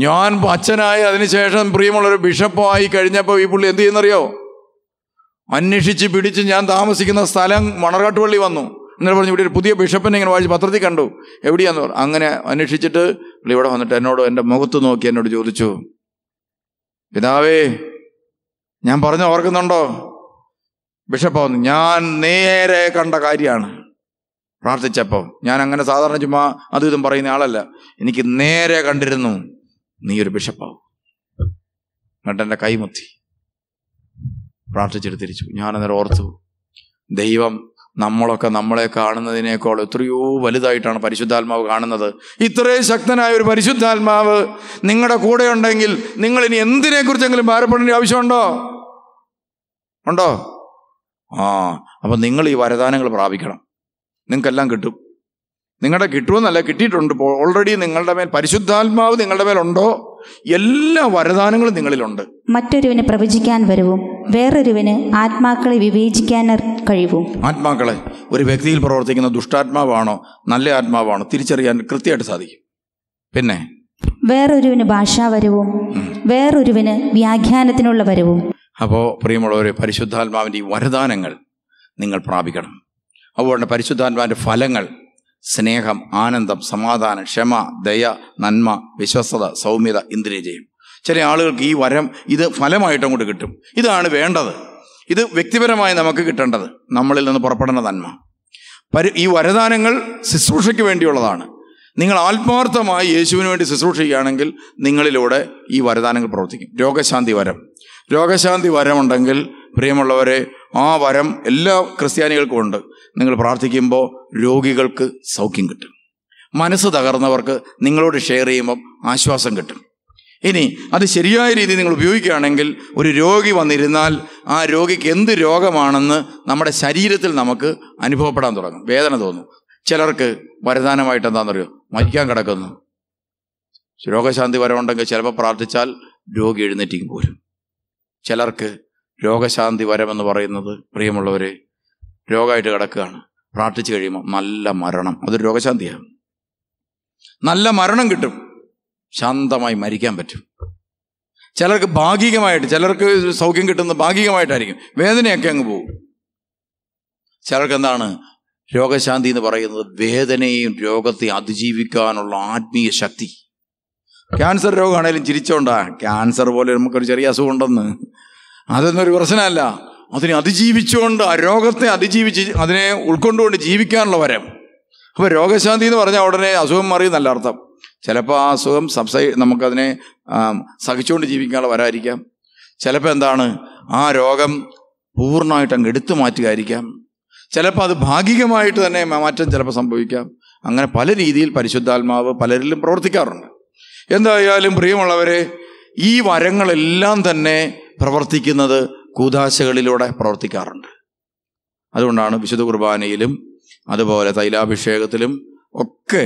ഞാൻ അച്ഛനായി അതിനുശേഷം പ്രിയമുള്ളൊരു ബിഷപ്പായി കഴിഞ്ഞപ്പോൾ ഈ പുള്ളി എന്ത് ചെയ്യുന്നറിയോ അന്വേഷിച്ച് പിടിച്ച് ഞാൻ താമസിക്കുന്ന സ്ഥലം മണർകാട്ടുപള്ളി വന്നു എന്നിട്ട് പറഞ്ഞു ഇവിടെ ഒരു പുതിയ ബിഷപ്പിനെ ഇങ്ങനെ വായിച്ച് പത്രത്തിൽ കണ്ടു എവിടെയാന്ന് പറഞ്ഞു അങ്ങനെ അന്വേഷിച്ചിട്ട് പുള്ളി ഇവിടെ വന്നിട്ട് എന്നോട് എൻ്റെ മുഖത്ത് നോക്കി എന്നോട് ചോദിച്ചു പിതാവേ ഞാൻ പറഞ്ഞു ഓർക്കുന്നുണ്ടോ ബിഷപ്പാവുന്നു ഞാൻ നേരെ കണ്ട കാര്യമാണ് പ്രാർത്ഥിച്ചപ്പോൾ ഞാൻ അങ്ങനെ സാധാരണ ചുമ്മാ അതും ഇതും പറയുന്ന ആളല്ല എനിക്ക് നേരെ കണ്ടിരുന്നു നീ ഒരു ബിഷപ്പാവും എന്നിട്ട് എൻ്റെ കൈമുത്തി പ്രാർത്ഥിച്ചിട്ട് തിരിച്ചു ഞാനന്നേരം ഓർത്തു ദൈവം നമ്മളൊക്കെ നമ്മളെ കാണുന്നതിനേക്കാൾ എത്രയോ വലുതായിട്ടാണ് പരിശുദ്ധാത്മാവ് കാണുന്നത് ഇത്രയും ശക്തനായ ഒരു പരിശുദ്ധാത്മാവ് നിങ്ങളുടെ കൂടെ ഉണ്ടെങ്കിൽ നിങ്ങൾ ഇനി എന്തിനെക്കുറിച്ചെങ്കിലും ഭാരപ്പെടേണ്ട ആവശ്യമുണ്ടോ ഉണ്ടോ ആ അപ്പം നിങ്ങൾ ഈ വരദാനങ്ങൾ പ്രാപിക്കണം നിങ്ങൾക്കെല്ലാം കിട്ടും നിങ്ങളുടെ കിട്ടുമെന്നല്ല കിട്ടിയിട്ടുണ്ട് ഓൾറെഡി നിങ്ങളുടെ മേൽ പരിശുദ്ധാത്മാവ് നിങ്ങളുടെ മേലുണ്ടോ എല്ലാ വരദാനങ്ങളും നിങ്ങളിലുണ്ട് മറ്റൊരുവന് പ്രവചിക്കാൻ വരവും വേറൊരുവിന് ആത്മാക്കളെ വിവേചിക്കാൻ കഴിവും ആത്മാക്കളെ ഒരു വ്യക്തിയിൽ പ്രവർത്തിക്കുന്ന ദുഷ്ടാത്മാവാണോ നല്ല ആത്മാവാണോ തിരിച്ചറിയാൻ കൃത്യമായിട്ട് സാധിക്കും പിന്നെ വേറൊരുവന് ഭാഷാവരവും വേറൊരുവിന് വ്യാഖ്യാനത്തിനുള്ള വരവും അപ്പോൾ പ്രിയമുള്ളവരെ പരിശുദ്ധാത്മാവിൻ്റെ ഈ വരദാനങ്ങൾ നിങ്ങൾ പ്രാപിക്കണം അതുകൊണ്ട് പരിശുദ്ധാത്മാവിൻ്റെ ഫലങ്ങൾ സ്നേഹം ആനന്ദം സമാധാനം ക്ഷമ ദയ നന്മ വിശ്വസത സൗമ്യത ഇന്ദ്രിയജയം ചില ആളുകൾക്ക് ഈ വരം ഇത് ഫലമായിട്ട് അങ്ങോട്ട് കിട്ടും ഇതാണ് വേണ്ടത് ഇത് വ്യക്തിപരമായി നമുക്ക് കിട്ടേണ്ടത് നമ്മളിൽ നിന്ന് പുറപ്പെടുന്ന നന്മ പരി ഈ വരദാനങ്ങൾ ശുശ്രൂഷയ്ക്ക് വേണ്ടിയുള്ളതാണ് നിങ്ങൾ ആത്മാർത്ഥമായി യേശുവിന് വേണ്ടി ശുശ്രൂഷിക്കുകയാണെങ്കിൽ നിങ്ങളിലൂടെ ഈ വരദാനങ്ങൾ പ്രവർത്തിക്കും രോഗശാന്തി വരം രോഗശാന്തി വരമുണ്ടെങ്കിൽ പ്രിയമുള്ളവരെ ആ വരം എല്ലാ ക്രിസ്ത്യാനികൾക്കും ഉണ്ട് നിങ്ങൾ പ്രാർത്ഥിക്കുമ്പോൾ രോഗികൾക്ക് സൗഖ്യം കിട്ടും മനസ്സ് തകർന്നവർക്ക് നിങ്ങളോട് ഷെയർ ചെയ്യുമ്പം ആശ്വാസം കിട്ടും ഇനി അത് ശരിയായ രീതിയിൽ നിങ്ങൾ ഉപയോഗിക്കുകയാണെങ്കിൽ ഒരു രോഗി വന്നിരുന്നാൽ ആ രോഗിക്ക് എന്ത് രോഗമാണെന്ന് നമ്മുടെ ശരീരത്തിൽ നമുക്ക് അനുഭവപ്പെടാൻ തുടങ്ങും വേദന തോന്നും ചിലർക്ക് വരദാനമായിട്ട് എന്താണെന്നറിയോ മരിക്കാൻ കിടക്കുന്നു രോഗശാന്തി വരവുണ്ടെങ്കിൽ ചിലപ്പോൾ പ്രാർത്ഥിച്ചാൽ രോഗി എഴുന്നേറ്റിക്ക് പോലും ചിലർക്ക് രോഗശാന്തി വരമെന്ന് പറയുന്നത് പ്രിയമുള്ളവരെ രോഗമായിട്ട് കിടക്കുകയാണ് പ്രാർത്ഥിച്ചു കഴിയുമ്പോൾ നല്ല മരണം അതൊരു രോഗശാന്തിയാണ് നല്ല മരണം കിട്ടും ശാന്തമായി മരിക്കാൻ പറ്റും ചിലർക്ക് ഭാഗികമായിട്ട് ചിലർക്ക് സൗഖ്യം കിട്ടുന്നത് ഭാഗികമായിട്ടായിരിക്കും വേദനയൊക്കെ അങ്ങ് പോകും ചിലർക്ക് എന്താണ് രോഗശാന്തി എന്ന് പറയുന്നത് വേദനയും രോഗത്തെ അതിജീവിക്കാനുള്ള ആത്മീയ ശക്തി ക്യാൻസർ രോഗമാണേലും ചിരിച്ചോണ്ടാ ക്യാൻസർ പോലെ നമുക്കൊരു ചെറിയ അസുഖം ഉണ്ടെന്ന് അതൊന്നൊരു പ്രശ്നമല്ല അതിനെ അതിജീവിച്ചുകൊണ്ട് ആ രോഗത്തെ അതിജീവിച്ച് അതിനെ ഉൾക്കൊണ്ടുകൊണ്ട് ജീവിക്കാനുള്ള വരം അപ്പോൾ രോഗശാന്തി എന്ന് പറഞ്ഞാൽ ഉടനെ അസുഖം നല്ല അർത്ഥം ചിലപ്പോൾ ആ അസുഖം സംസ നമുക്കതിനെ സഹിച്ചുകൊണ്ട് ജീവിക്കാനുള്ള വരായിരിക്കാം ചിലപ്പോൾ എന്താണ് ആ രോഗം പൂർണ്ണമായിട്ട് അങ്ങ് എടുത്തു മാറ്റുകയായിരിക്കാം ചിലപ്പോൾ അത് ഭാഗികമായിട്ട് തന്നെ മാറ്റം ചിലപ്പോൾ സംഭവിക്കാം അങ്ങനെ പല രീതിയിൽ പരിശുദ്ധാത്മാവ് പലരിലും പ്രവർത്തിക്കാറുണ്ട് എന്തായാലും പ്രിയമുള്ളവരെ ഈ വരങ്ങളെല്ലാം തന്നെ പ്രവർത്തിക്കുന്നത് കൂതാശകളിലൂടെ പ്രവർത്തിക്കാറുണ്ട് അതുകൊണ്ടാണ് വിശുദ്ധ കുർബാനയിലും അതുപോലെ തൈലാഭിഷേകത്തിലും ഒക്കെ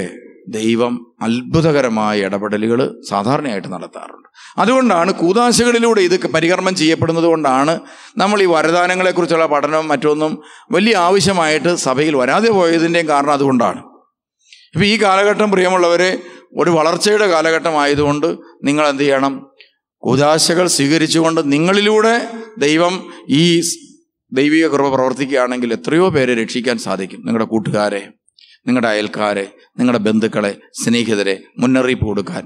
ദൈവം അത്ഭുതകരമായ ഇടപെടലുകൾ സാധാരണയായിട്ട് നടത്താറുണ്ട് അതുകൊണ്ടാണ് കൂതാശകളിലൂടെ ഇത് പരികർമ്മം ചെയ്യപ്പെടുന്നത് കൊണ്ടാണ് നമ്മൾ ഈ വരദാനങ്ങളെക്കുറിച്ചുള്ള പഠനം മറ്റൊന്നും വലിയ ആവശ്യമായിട്ട് സഭയിൽ വരാതെ പോയതിൻ്റെയും കാരണം അതുകൊണ്ടാണ് ഇപ്പോൾ ഈ കാലഘട്ടം പ്രിയമുള്ളവരെ ഒരു വളർച്ചയുടെ കാലഘട്ടമായതുകൊണ്ട് നിങ്ങൾ എന്ത് ചെയ്യണം കൂതാശകൾ സ്വീകരിച്ചുകൊണ്ട് നിങ്ങളിലൂടെ ദൈവം ഈ ദൈവിക കൃപ പ്രവർത്തിക്കുകയാണെങ്കിൽ എത്രയോ പേരെ രക്ഷിക്കാൻ സാധിക്കും നിങ്ങളുടെ കൂട്ടുകാരെ നിങ്ങളുടെ അയൽക്കാരെ നിങ്ങളുടെ ബന്ധുക്കളെ സ്നേഹിതരെ മുന്നറിയിപ്പ് കൊടുക്കാൻ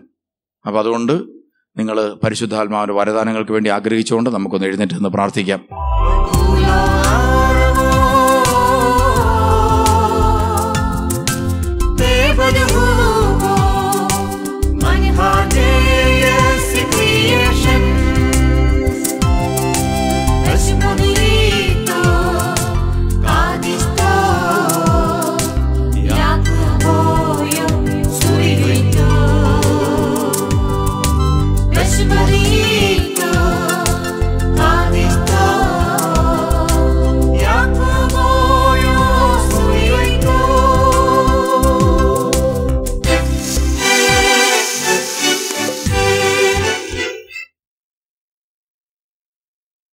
അപ്പോൾ അതുകൊണ്ട് നിങ്ങൾ പരിശുദ്ധാത്മാവിൻ്റെ വരദാനങ്ങൾക്ക് വേണ്ടി ആഗ്രഹിച്ചുകൊണ്ട് നമുക്കൊന്ന് എഴുന്നേറ്റ് നിന്ന് പ്രാർത്ഥിക്കാം